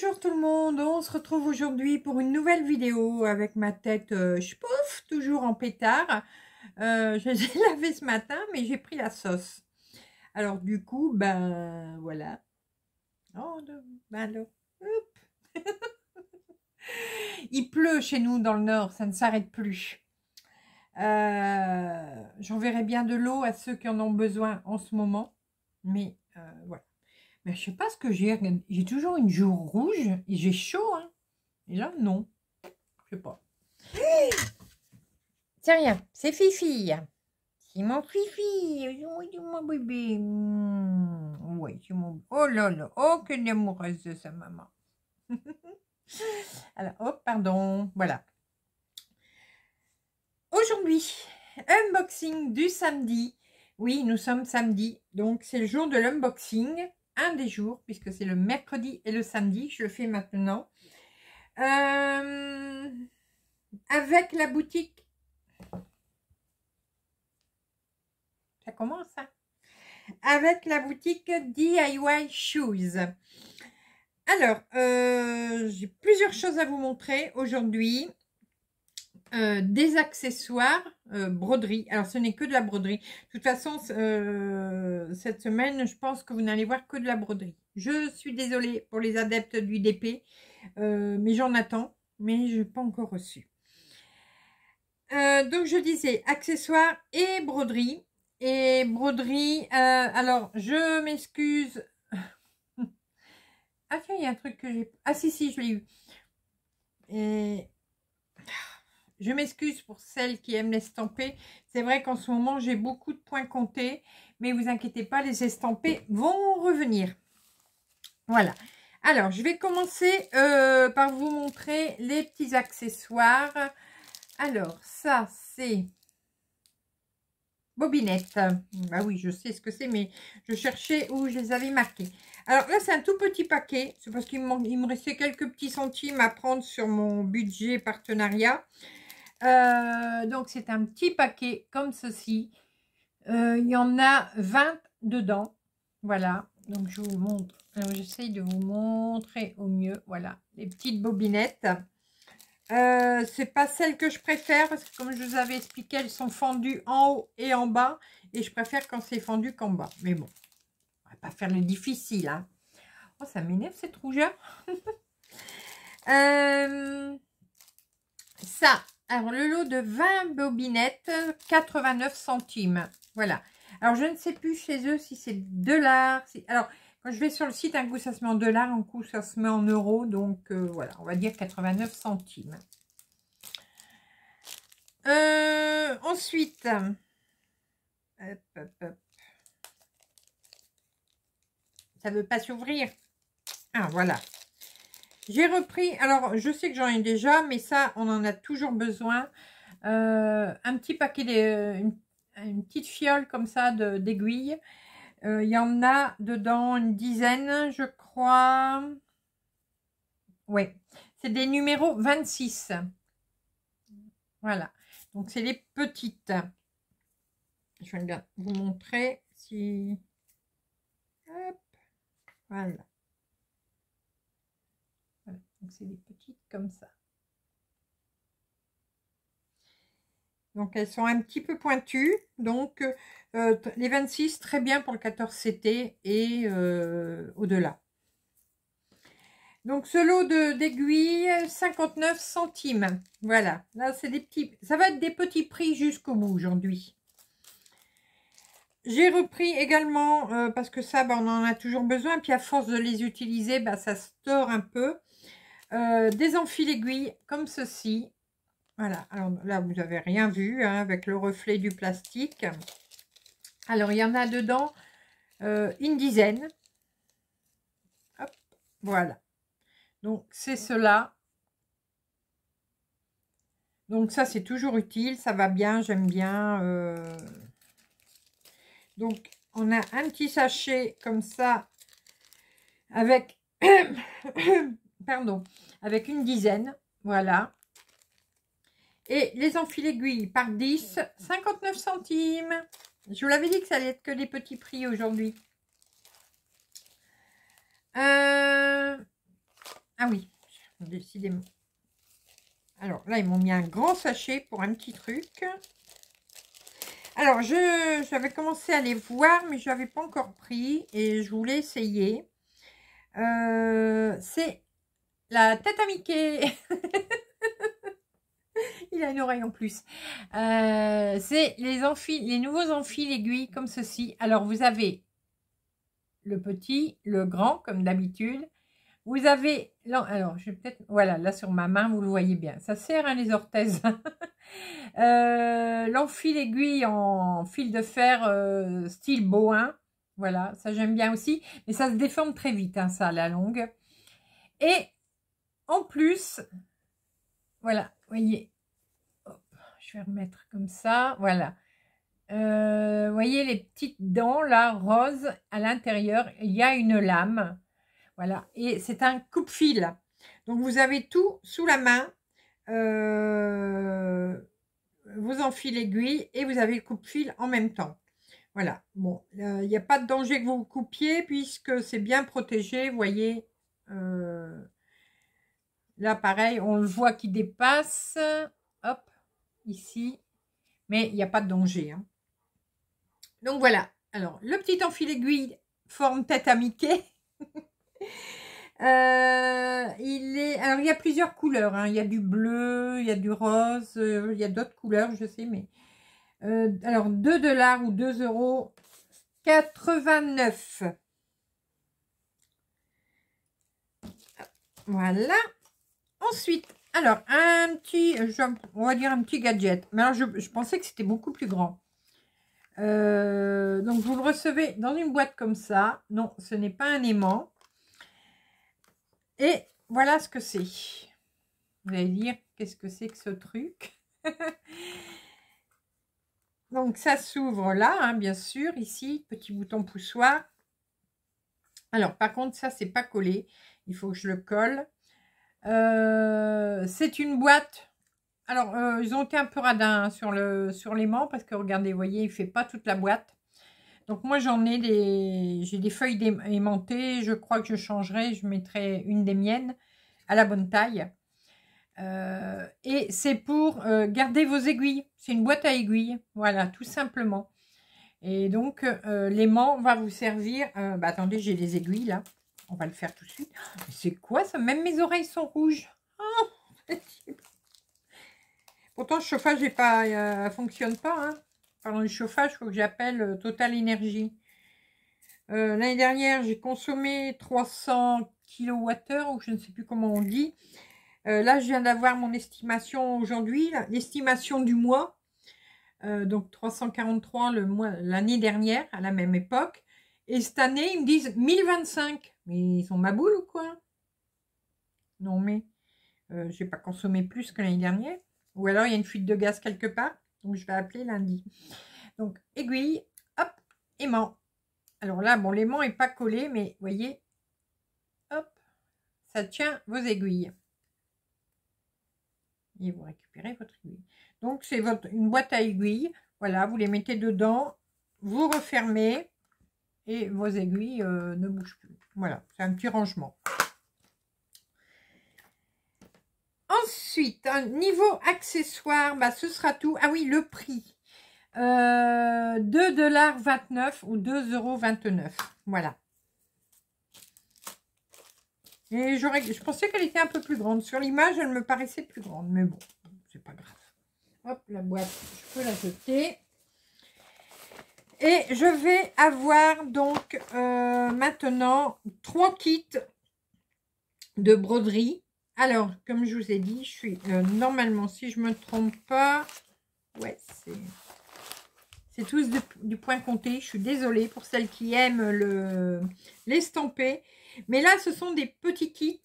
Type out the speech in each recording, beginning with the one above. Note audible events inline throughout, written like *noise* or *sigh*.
Bonjour tout le monde, on se retrouve aujourd'hui pour une nouvelle vidéo avec ma tête euh, toujours en pétard. Euh, je l'ai *laughs* ce matin, mais j'ai pris la sauce. Alors du coup, ben voilà. Oh, ben, là, *laughs* Il pleut chez nous dans le nord, ça ne s'arrête plus. Euh, j'enverrai bien de l'eau à ceux qui en ont besoin en ce moment, mais euh, voilà. Mais je sais pas ce que j'ai. J'ai toujours une joue rouge et j'ai chaud. Hein. Et là, non. Je sais pas. C'est *gasps* rien, c'est Fifi. C'est mon Fifi. C'est mon bébé. Hmm. Oui, c'est mon. Oh là là, oh qu'elle amoureuse de sa maman. *laughs* Alors, oh, pardon. Voilà. Aujourd'hui, unboxing du samedi. Oui, nous sommes samedi, donc c'est le jour de l'unboxing des jours, puisque c'est le mercredi et le samedi, je le fais maintenant. Euh, avec la boutique, ça commence, hein. avec la boutique DIY Shoes. Alors, euh, j'ai plusieurs choses à vous montrer aujourd'hui. Euh, des accessoires euh, broderie. Alors, ce n'est que de la broderie. De toute façon, euh, cette semaine, je pense que vous n'allez voir que de la broderie. Je suis désolée pour les adeptes du DP, mais j'en attends, mais je n'ai pas encore reçu. donc, je disais accessoires et broderie. Et broderie, alors, je m'excuse. *laughs* ah il y a un truc que j'ai... Ah si, si, je l'ai eu. Et je m'excuse pour celles qui aiment l'estamper. C'est vrai qu'en ce moment, j'ai beaucoup de points comptés. Mais vous inquiétez pas, les estampés vont revenir. Voilà. Alors, je vais commencer euh, par vous montrer les petits accessoires. Alors, ça, c'est bobinette. Bah oui, je sais ce que c'est, mais je cherchais où je les avais marqués. Alors là, c'est un tout petit paquet. C'est parce qu'il me, me restait quelques petits centimes à prendre sur mon budget partenariat. Euh, donc, c'est un petit paquet comme ceci. Euh, il y en a 20 dedans. Voilà. Donc, je vous montre. J'essaye de vous montrer au mieux. Voilà. Les petites bobinettes. Euh, c'est pas celles que je préfère parce que comme je vous avais expliqué, elles sont fendues en haut et en bas. Et je préfère quand c'est fendu qu'en bas. Mais bon, on va pas faire le difficile. Hein. Oh, ça m'énerve cette rougeur. *laughs* euh, ça, alors, le lot de 20 bobinettes, 89 centimes. Voilà. Alors, je ne sais plus chez eux si c'est dollars. Si... Alors, quand je vais sur le site, un coup, ça se met en dollars, un coup, ça se met en euros. Donc, euh, voilà, on va dire 89 centimes. Euh, ensuite, ça ne veut pas s'ouvrir. Ah, voilà. J'ai repris, alors je sais que j'en ai déjà, mais ça, on en a toujours besoin. Euh, un petit paquet, de, une, petite fiole comme ça d'aiguilles. Euh, il y en a dedans une dizaine, je crois. Ouais, c'est des numéros 26. Voilà, donc c'est les petites. Je vais vous montrer si... Hop, voilà. Donc c'est des petites comme ça. Donc elles sont un petit peu pointues. Donc euh, les 26, très bien pour le 14 CT et euh, au-delà. Donc ce lot d'aiguilles, 59 centimes. Voilà, là c'est des petits, ça va être des petits prix jusqu'au bout aujourd'hui. J'ai repris également, euh, parce que ça, ben, on en a toujours besoin, puis à force de les utiliser, ben, ça ça tord un peu. Euh, des enfils aiguilles comme ceci. Voilà, alors là, vous n'avez rien vu hein, avec le reflet du plastique. Alors, il y en a dedans euh, une dizaine. voilà. Donc, c'est cela. Donc, ça, c'est toujours utile. Ça va bien, j'aime bien. Euh. Donc, on a un petit sachet comme ça avec *clears throat* pardon, avec une dizaine, voilà. Et les enfiles aiguilles par 10, 59 centimes. Je vous l'avais dit que ça allait être que des petits prix aujourd'hui. Euh, ah oui, décidément. Alors là, ils m'ont mis un grand sachet pour un petit truc. Alors, j'avais commencé à les voir, mais je n'avais pas encore pris et je voulais essayer. Euh, C'est la tête à Mickey *laughs* Il a une oreille en plus. Euh, c'est les les nouveaux amphis aiguilles comme ceci. Alors, vous avez le petit, le grand, comme d'habitude. Vous avez... Alors, je vais peut-être... Voilà, là, sur ma main, vous le voyez bien. Ça sert, à hein, les orthèses. *laughs* euh, aiguille en fil de fer euh, style bohin. Voilà, ça, j'aime bien aussi. Mais ça se déforme très vite, hein, ça, à la longue. Et en plus, voilà, voyez, je vais remettre comme ça, voilà. Euh, voyez les petites dents là, rose à l'intérieur, il y a une lame. Voilà, et c'est un coupe-fil. Donc vous avez tout sous la main. Euh, vous enfilez l'aiguille et vous avez le coupe-fil en même temps. Voilà, bon, euh, il n'y a pas de danger que vous, vous coupiez puisque c'est bien protégé, voyez. Là, pareil, on le voit qui dépasse. Hop, ici. Mais il n'y a pas de danger. Hein. Donc voilà. Alors, le petit enfil aiguille forme tête à Mickey. *laughs* Euh, il est. Alors, il y a plusieurs couleurs. Hein. Il y a du bleu, il y a du rose, euh, il y a d'autres couleurs, je sais, mais. Euh, alors, 2 dollars ou 2 euros 89. Voilà. Ensuite, alors, un petit, on va dire un petit gadget. Mais je, pensais que c'était beaucoup plus grand. Euh, donc, vous le recevez dans une boîte comme ça. Non, ce n'est pas un aimant. Et voilà ce que c'est. Vous allez lire qu'est-ce que c'est que ce truc *laughs* Donc, ça s'ouvre là, hein, bien sûr, ici, petit bouton poussoir. Alors, par contre, ça, c'est pas collé. Il faut que je le colle. Euh, c'est une boîte. Alors, euh, ils ont été un peu radin sur le sur l'aimant parce que regardez, vous voyez, il fait pas toute la boîte. Donc moi j'en ai des j'ai des feuilles aimantées. Je crois que je changerai, je mettrai une des miennes à la bonne taille. Euh, et c'est pour garder vos aiguilles. C'est une boîte à aiguilles, voilà, tout simplement. Et donc l'aimant va vous servir. Bah, attendez, j'ai les aiguilles là. On va le faire tout de suite. C'est quoi ça Même mes oreilles sont rouges. Oh, Pourtant, le chauffage ne pas, euh, fonctionne pas. Hein. du chauffage, il faut que j'appelle euh, Total Énergie. Euh, l'année dernière, j'ai consommé 300 kWh, ou je ne sais plus comment on dit. là, je viens d'avoir mon estimation aujourd'hui, l'estimation du mois. donc 343 l'année dernière, à la même époque. Et cette année, ils me disent 1025. Mais ils sont ma boule ou quoi Non, mais euh, je n'ai pas consommé plus que l'année dernière. Ou alors, il y a une fuite de gaz quelque part. Donc, je vais appeler lundi. Donc, aiguille, hop, aimant. Alors là, bon, l'aimant n'est pas collé, mais vous voyez, hop, ça tient vos aiguilles. Et vous récupérez votre aiguille. Donc, c'est une boîte à aiguilles. Voilà, vous les mettez dedans, vous refermez et vos aiguilles euh, ne bougent plus. Voilà, c'est un petit rangement. Ensuite, un niveau accessoire, bah, ce sera tout. Ah oui, le prix. Euh, 2,29$ ou 2,29€. Voilà. Et je pensais qu'elle était un peu plus grande. Sur l'image, elle me paraissait plus grande. Mais bon, c'est pas grave. Hop, la boîte, je peux la jeter. Et je vais avoir donc euh, maintenant trois kits de broderie. Alors, comme je vous ai dit, je suis euh, normalement, si je ne me trompe pas, ouais, c'est tous du point compté. Je suis désolée pour celles qui aiment le l'estamper. Mais là, ce sont des petits kits.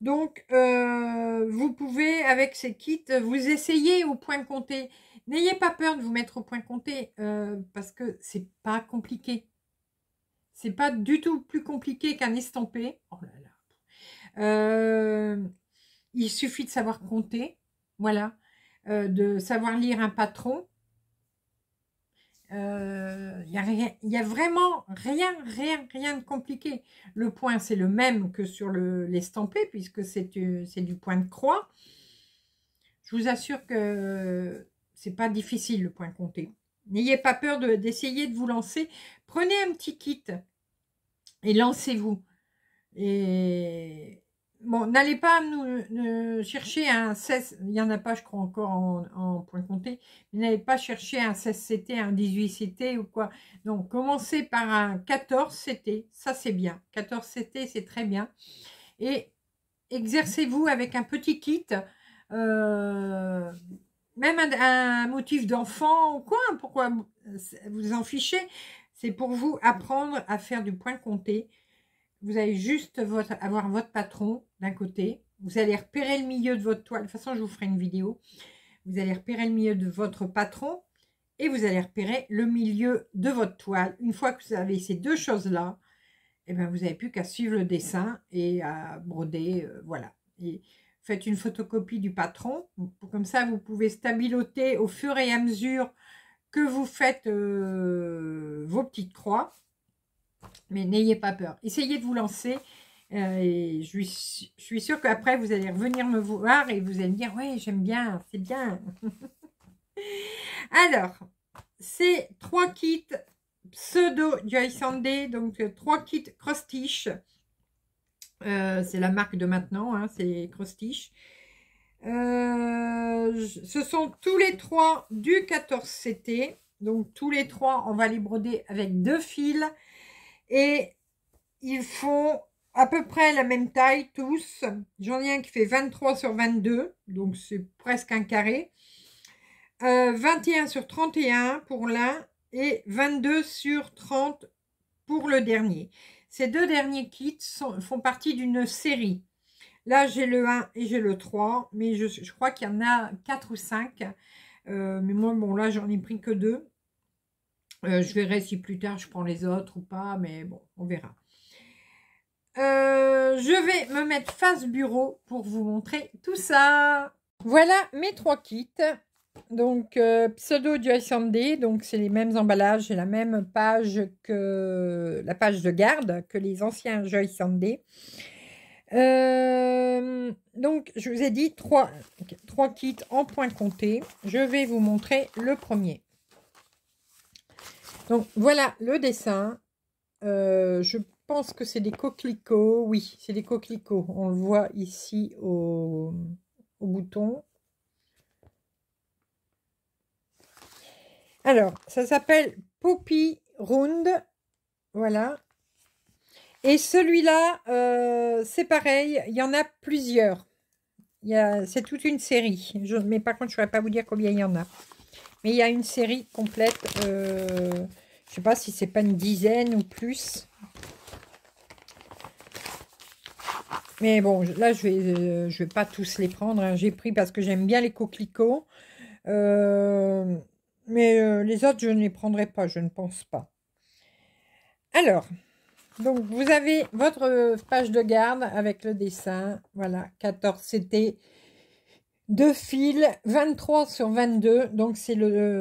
Donc, euh, vous pouvez, avec ces kits, vous essayer au point compté. N'ayez pas peur de vous mettre au point compté euh, parce que c'est pas compliqué. C'est pas du tout plus compliqué qu'un estampé. Oh euh, il suffit de savoir compter, voilà, euh, de savoir lire un patron. Il n'y a, vraiment rien, rien, rien de compliqué. Le point, c'est le même que sur l'estampé, puisque c'est du point de croix. Je vous assure que c'est pas difficile le point compté. N'ayez pas peur d'essayer de, vous lancer. Prenez un petit kit et lancez-vous. Et bon, n'allez pas nous, chercher un 16, il n'y en a pas, je crois, encore en, point compté, n'allez pas chercher un 16CT, un 18CT ou quoi. Donc, commencez par un 14CT, ça c'est bien. 14CT, c'est très bien. Et exercez-vous avec un petit kit. Euh, même un, motif d'enfant ou quoi, pourquoi vous euh, en fichez C'est pour vous apprendre à faire du point compté. Vous allez juste votre, avoir votre patron d'un côté. Vous allez repérer le milieu de votre toile. De toute façon, je vous ferai une vidéo. Vous allez repérer le milieu de votre patron et vous allez repérer le milieu de votre toile. Une fois que vous avez ces deux choses-là, eh ben, vous n'avez plus qu'à suivre le dessin et à broder, euh, voilà. Et faites une photocopie du patron. Comme ça, vous pouvez stabiloter au fur et à mesure que vous faites euh, vos petites croix. Mais n'ayez pas peur. Essayez de vous lancer. Euh, et je suis, sûre qu'après, vous allez revenir me voir et vous allez me dire, ouais, j'aime bien, c'est bien. *laughs* Alors, c'est trois kits pseudo Joy Sunday, donc euh, trois kits cross euh, c'est la marque de maintenant, hein, c'est Crostiche. Euh, ce sont tous les trois du 14 CT. Donc tous les trois, on va les broder avec deux fils. Et ils font à peu près la même taille tous. J'en ai un qui fait 23 sur 22, donc c'est presque un carré. 21 euh, sur 31 pour l'un et 22 sur 30 pour le dernier. Ces deux derniers kits font partie d'une série. Là, j'ai le 1 et j'ai le 3, mais je, crois qu'il y en a 4 ou 5. Euh, mais moi, bon, là, j'en ai pris que 2. Euh, je verrai si plus tard je prends les autres ou pas, mais bon, on verra. Euh, je vais me mettre face bureau pour vous montrer tout ça. Voilà mes trois kits. Donc, euh, Pseudo du donc c'est les mêmes emballages, c'est la même page que la page de garde que les anciens Joy euh, donc, je vous ai dit trois, kits en point compté. Je vais vous montrer le premier. Donc, voilà le dessin. Euh, je pense que c'est des coquelicots. Oui, c'est des coquelicots. On le voit ici au bouton. Alors, ça s'appelle Poppy Round. Voilà. Et celui-là, euh, c'est pareil. Il y en a plusieurs. C'est toute une série. Je, mais par contre, je ne pas vous dire combien il y en a. Mais il y a une série complète. Euh, je ne sais pas si c'est pas une dizaine ou plus. Mais bon, là, je ne vais, euh, vais pas tous les prendre. Hein. J'ai pris parce que j'aime bien les coquelicots. Euh, mais euh, les autres, je ne les prendrai pas, je ne pense pas. Alors, donc vous avez votre page de garde avec le dessin. Voilà, 14 c'était deux fils, 23 sur 22. Donc c'est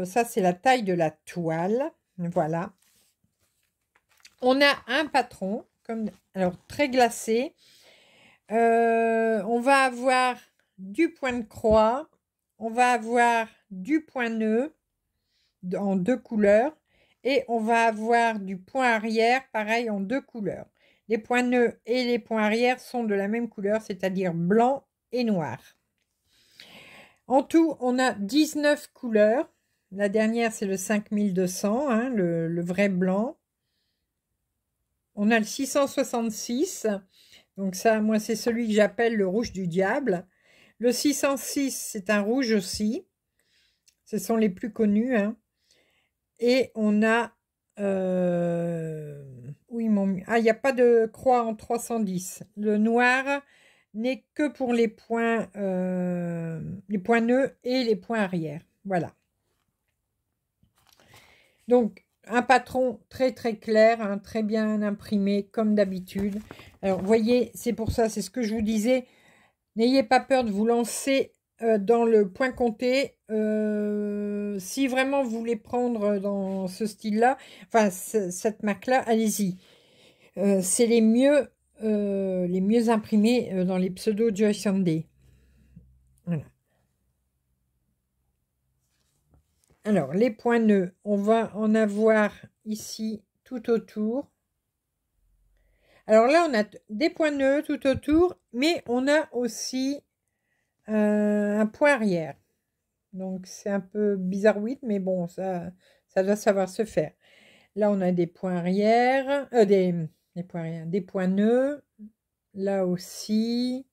ça c'est la taille de la toile. Voilà. On a un patron, comme alors très glacé. Euh, on va avoir du point de croix, on va avoir du point nœud, en deux couleurs et on va avoir du point arrière pareil en deux couleurs. Les points nœuds et les points arrière sont de la même couleur, c'est-à-dire blanc et noir. En tout, on a 19 couleurs. La dernière, c'est le 5200, hein, le, le, vrai blanc. On a le 666. Donc ça, moi, c'est celui que j'appelle le rouge du diable. Le 606, c'est un rouge aussi. Ce sont les plus connus. Hein. Et on a... Euh, oui, mon... Ah, il n'y a pas de croix en 310. Le noir n'est que pour les points, euh, les points nœuds et les points arrière. Voilà. Donc, un patron très très clair, un hein, très bien imprimé comme d'habitude. Alors, voyez, c'est pour ça, c'est ce que je vous disais. N'ayez pas peur de vous lancer euh, dans le point compté. Euh, si vraiment vous voulez prendre euh, dans ce style-là, enfin cette marque-là, allez-y. C'est les mieux, les mieux imprimés dans les pseudos Joy Sunday. Voilà. Alors, les points nœuds, on va en avoir ici tout autour. Alors là, on a des points nœuds tout autour, mais on a aussi euh, un point arrière. Donc c'est un peu bizarre, oui, mais bon, ça, ça doit savoir se faire. Là, on a des points arrière, euh, des, points des points nœuds. Là aussi,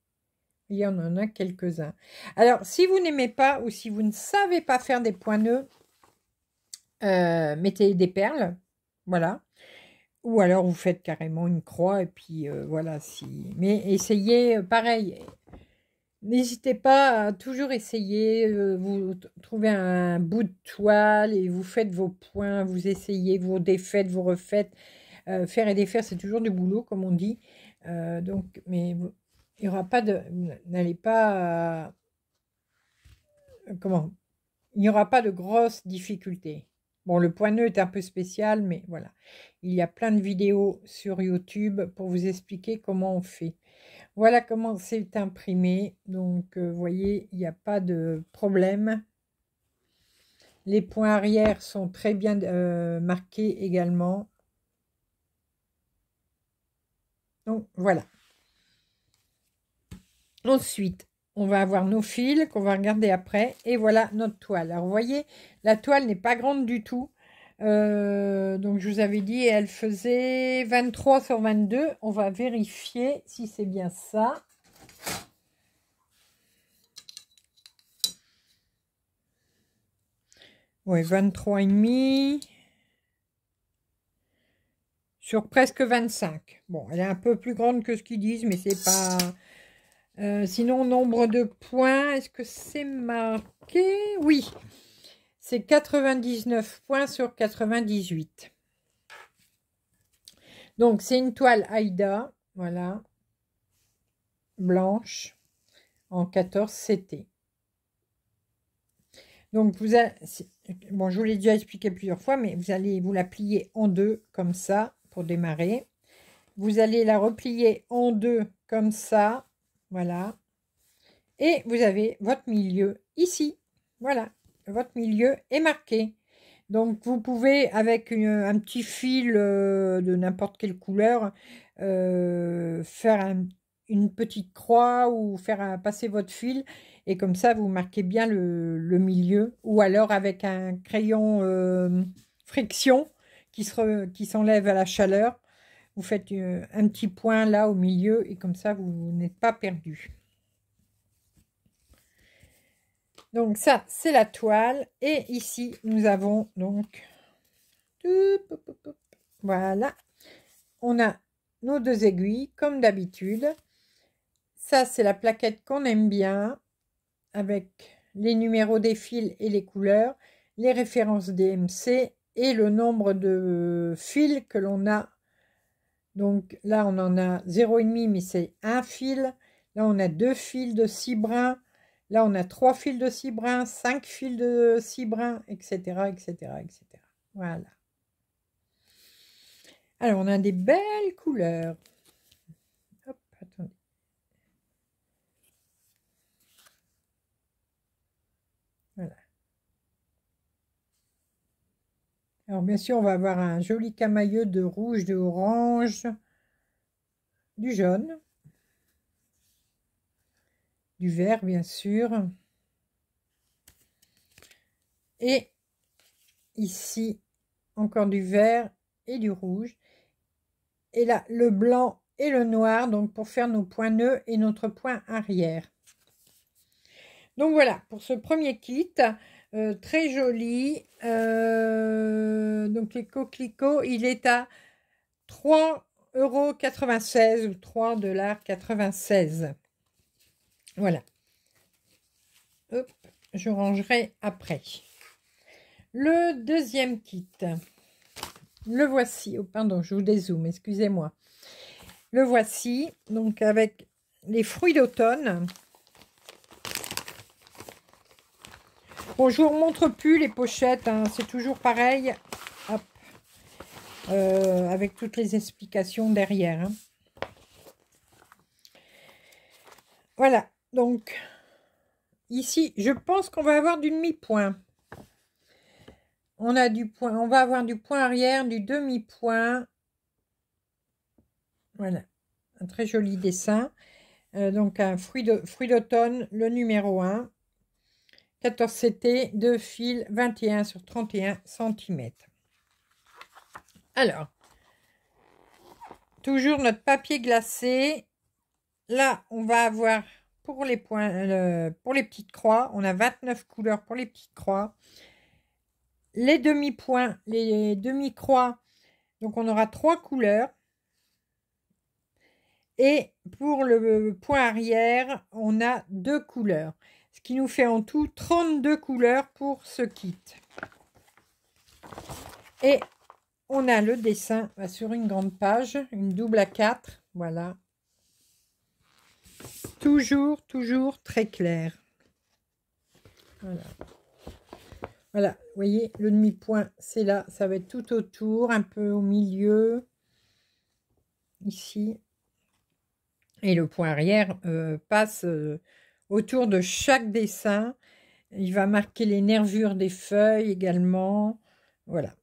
il y en a quelques-uns. Alors, si vous n'aimez pas ou si vous ne savez pas faire des points nœuds, euh, mettez des perles, voilà. Ou alors, vous faites carrément une croix et puis voilà. si. Mais essayez, pareil, N'hésitez pas à toujours essayer, euh, vous trouvez un bout de toile et vous faites vos points, vous essayez, vous défaites, vous refaites. Euh, faire et défaire, c'est toujours du boulot, comme on dit. Euh, donc, mais il n'y aura pas de... N'allez pas... comment Il n'y aura pas de grosses difficultés. Bon, le point nœud est un peu spécial, mais voilà. Il y a plein de vidéos sur YouTube pour vous expliquer comment on fait. Voilà comment c'est imprimé. Donc, vous euh, voyez, il n'y a pas de problème. Les points arrière sont très bien euh, marqués également. Donc, voilà. Ensuite, on va avoir nos fils qu'on va regarder après. Et voilà notre toile. Alors, vous voyez, la toile n'est pas grande du tout. Euh, donc, je vous avais dit, elle faisait 23 sur 22. On va vérifier si c'est bien ça. Oui, demi sur presque 25. Bon, elle est un peu plus grande que ce qu'ils disent, mais c'est pas euh, sinon, nombre de points, est-ce que c'est marqué Oui, c'est 99 points sur 98. Donc, c'est une toile Aïda, voilà, blanche, en 14 CT. Donc, vous avez bon, je vous l'ai déjà expliqué plusieurs fois, mais vous allez vous la plier en deux, comme ça, pour démarrer. Vous allez la replier en deux, comme ça, voilà. Et vous avez votre milieu ici. Voilà, votre milieu est marqué. Donc, vous pouvez, avec un petit fil euh, de n'importe quelle couleur, euh, faire une petite croix ou faire passer votre fil. Et comme ça, vous marquez bien le, milieu. Ou alors, avec un crayon euh, friction qui s'enlève à la chaleur, vous faites euh, un petit point là au milieu et comme ça, vous n'êtes pas perdu. Donc ça, c'est la toile. Et ici, nous avons donc... Voilà. On a nos deux aiguilles, comme d'habitude. Ça, c'est la plaquette qu'on aime bien, avec les numéros des fils et les couleurs, les références DMC et le nombre de fils que l'on a donc là, on en a 0,5, mais c'est un fil. Là, on a deux fils de six brins. Là, on a trois fils de six brins, cinq fils de six brins, etc., etc., etc. Voilà. Alors, on a des belles couleurs. Alors bien sûr, on va avoir un joli camailleux de rouge, de orange, du jaune, du vert bien sûr. Et ici, encore du vert et du rouge. Et là, le blanc et le noir, donc pour faire nos points nœuds et notre point arrière. Donc voilà, pour ce premier kit. Euh, très joli. Euh, donc les coquelicots, il est à euros. ou 3,96$. Voilà. Hop, je rangerai après. Le deuxième kit. Le voici. Oh, pardon, je vous dézoome, excusez-moi. Le voici, donc avec les fruits d'automne. Bonjour, je vous montre plus les pochettes. Hein, c'est toujours pareil. Euh, avec toutes les explications derrière. Hein. Voilà. Donc, ici, je pense qu'on va avoir du demi-point. On a du point, on va avoir du point arrière, du demi-point. Voilà, un très joli dessin. Euh, donc un fruit d'automne, le numéro 1. 14 CT, de fils, 21 sur 31 cm. Alors, toujours notre papier glacé. Là, on va avoir pour les, points, pour les petites croix, on a 29 couleurs pour les petites croix. Les demi-points, les demi-croix, donc on aura trois couleurs. Et pour le point arrière, on a deux couleurs qui nous fait en tout 32 couleurs pour ce kit. Et on a le dessin bah, sur une grande page, une double à 4, voilà. Toujours, toujours très clair. Voilà. Voilà, vous voyez, le demi-point, c'est là. Ça va être tout autour, un peu au milieu. Ici. Et le point arrière euh, passe euh, Autour de chaque dessin, il va marquer les nervures des feuilles également. Voilà.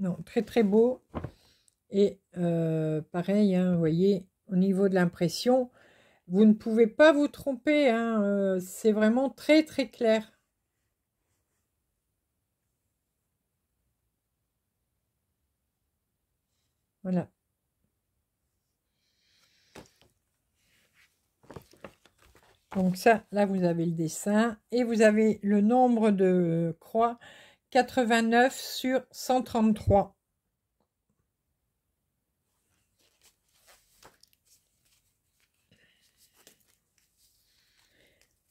Non, très très beau. Et euh, pareil, hein, vous voyez, au niveau de l'impression, vous ne pouvez pas vous tromper. Hein, euh, c'est vraiment très très clair. Voilà. Donc ça, là, vous avez le dessin. Et vous avez le nombre de croix, 89 sur 133.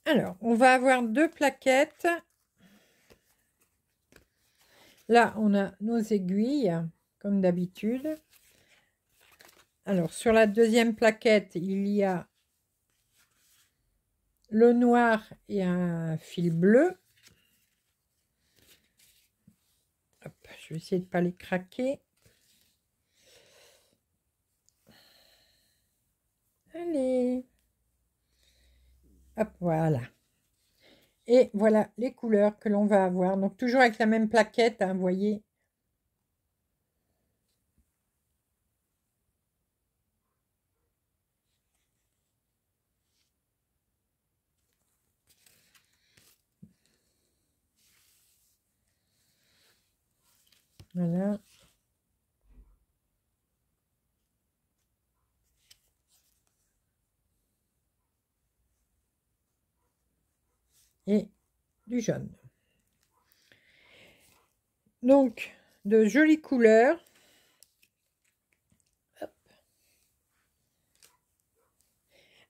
Alors, on va avoir deux plaquettes. Là, on a nos aiguilles, comme d'habitude. Alors, sur la deuxième plaquette, il y a le noir et un fil bleu. je vais essayer de ne pas les craquer. Allez. Hop, voilà. Et voilà les couleurs que l'on va avoir. Donc toujours avec la même plaquette, hein, vous voyez, Voilà. Et du jaune. Donc, de jolies couleurs.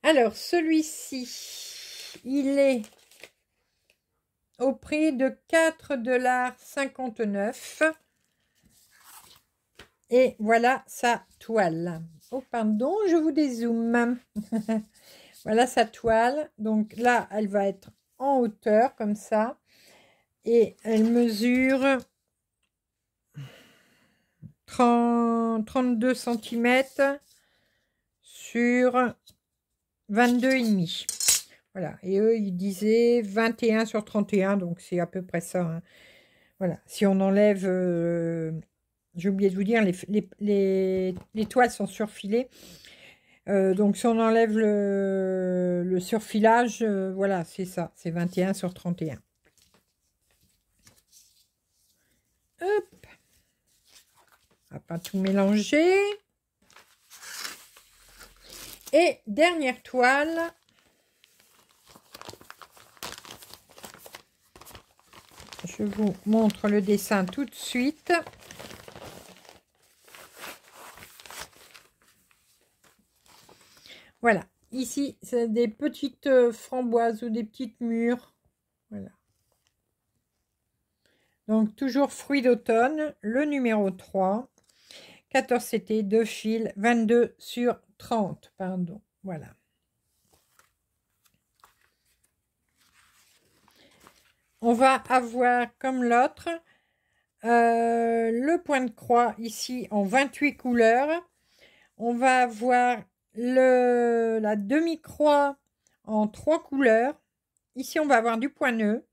Alors, celui-ci, il est au prix de dollars 4,59$. Et voilà sa toile. Oh, pardon, je vous dézoome. *laughs* voilà sa toile. Donc là, elle va être en hauteur, comme ça. Et elle mesure 30, 32 cm sur et demi. Voilà. Et eux, ils disaient 21 sur 31. Donc, c'est à peu près ça. Hein. Voilà. Si on enlève... Euh, j'ai oublié de vous dire, les, toiles sont surfilées. Euh, donc, si on enlève le, surfilage, euh, voilà, c'est ça. C'est 21 sur 31. Hop. On va pas tout mélanger. Et dernière toile. Je vous montre le dessin tout de suite. Voilà, ici, c'est des petites euh, framboises ou des petites mûres. Voilà. Donc, toujours fruits d'automne, le numéro 3. 14 CT, 2 fils, 22 sur 30, pardon. Voilà. On va avoir, comme l'autre, euh, le point de croix ici en 28 couleurs. On va avoir le, la demi-croix en trois couleurs. Ici, on va avoir du poigneux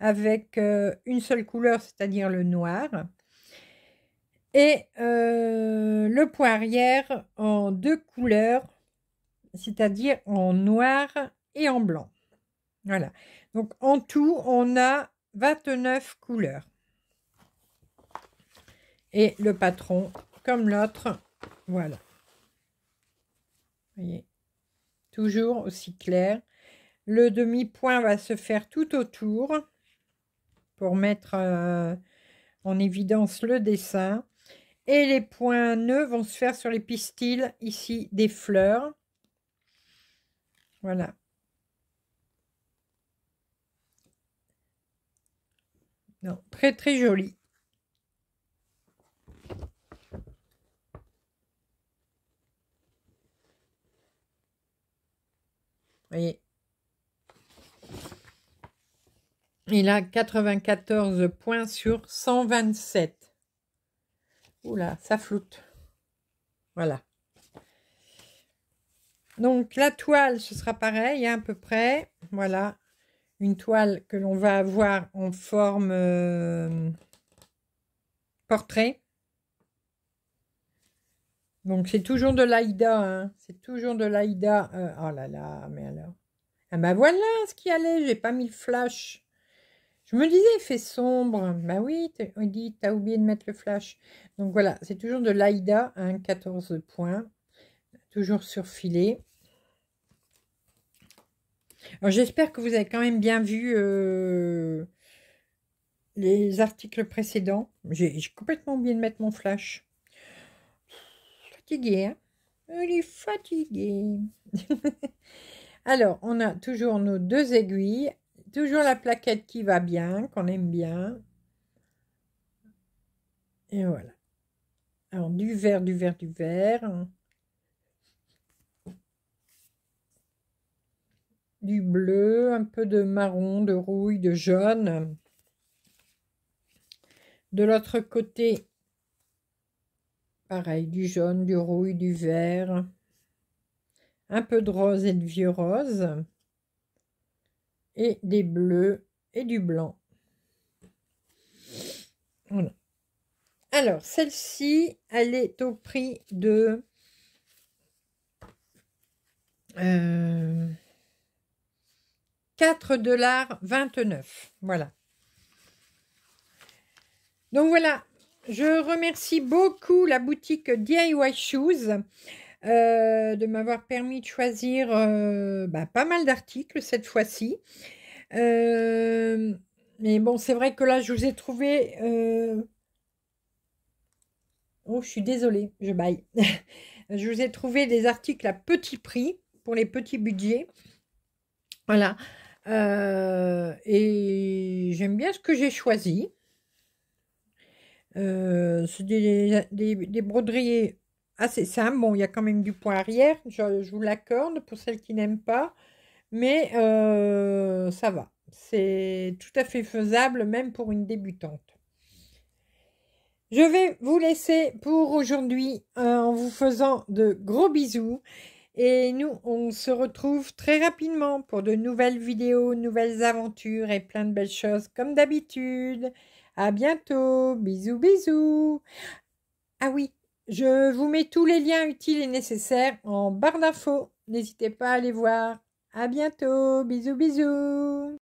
avec euh, une seule couleur, c'est-à-dire le noir. Et euh, le point arrière en deux couleurs, c'est-à-dire en noir et en blanc. Voilà. Donc en tout, on a 29 couleurs. Et le patron, comme l'autre, voilà voyez toujours aussi clair le demi-point va se faire tout autour pour mettre euh, en évidence le dessin et les points nœuds vont se faire sur les pistils ici des fleurs voilà non, très très joli Il a 94 points sur 127. Oula, ça floute. Voilà. Donc, la toile, ce sera pareil, hein, à peu près. Voilà. Une toile que l'on va avoir en forme euh, portrait. Donc c'est toujours de l'Aïda, hein. c'est toujours de l'Aïda. Euh, oh là là, mais alors. Ah ben voilà ce qui allait, j'ai pas mis le flash. Je me disais, il fait sombre. Bah ben oui, on dit, t'as oublié de mettre le flash. Donc voilà, c'est toujours de l'Aïda, 14 hein, points. Toujours sur filet. J'espère que vous avez quand même bien vu euh, les articles précédents. J'ai complètement oublié de mettre mon flash fatigué. Hein. est *laughs* Alors, on a toujours nos deux aiguilles, toujours la plaquette qui va bien, qu'on aime bien. Et voilà. Alors, du vert, du vert, du vert. Du bleu, un peu de marron, de rouille, de jaune. De l'autre côté, Pareil, du jaune, du rouille, du vert. Un peu de rose et de vieux rose. Et des bleus et du blanc. Alors, celle-ci, elle est au prix de... Euh, 4 dollars Voilà. Donc voilà, je remercie beaucoup la boutique DIY Shoes euh, de m'avoir permis de choisir euh, bah, pas mal d'articles cette fois-ci. Euh, mais bon, c'est vrai que là, je vous ai trouvé... Oh, je suis désolée, je baille. *laughs* je vous ai trouvé des articles à petit prix pour les petits budgets. Voilà. et j'aime bien ce que j'ai choisi. Euh, c'est des, broderies assez simples. Bon, il y a quand même du point arrière, je, vous l'accorde, pour celles qui n'aiment pas. Mais euh, ça va. C'est tout à fait faisable, même pour une débutante. Je vais vous laisser pour aujourd'hui euh, en vous faisant de gros bisous. Et nous, on se retrouve très rapidement pour de nouvelles vidéos, nouvelles aventures et plein de belles choses comme d'habitude. À bientôt. Bisous, bisous. Ah oui, je vous mets tous les liens utiles et nécessaires en barre d'infos. N'hésitez pas à les voir. À bientôt. Bisous, bisous.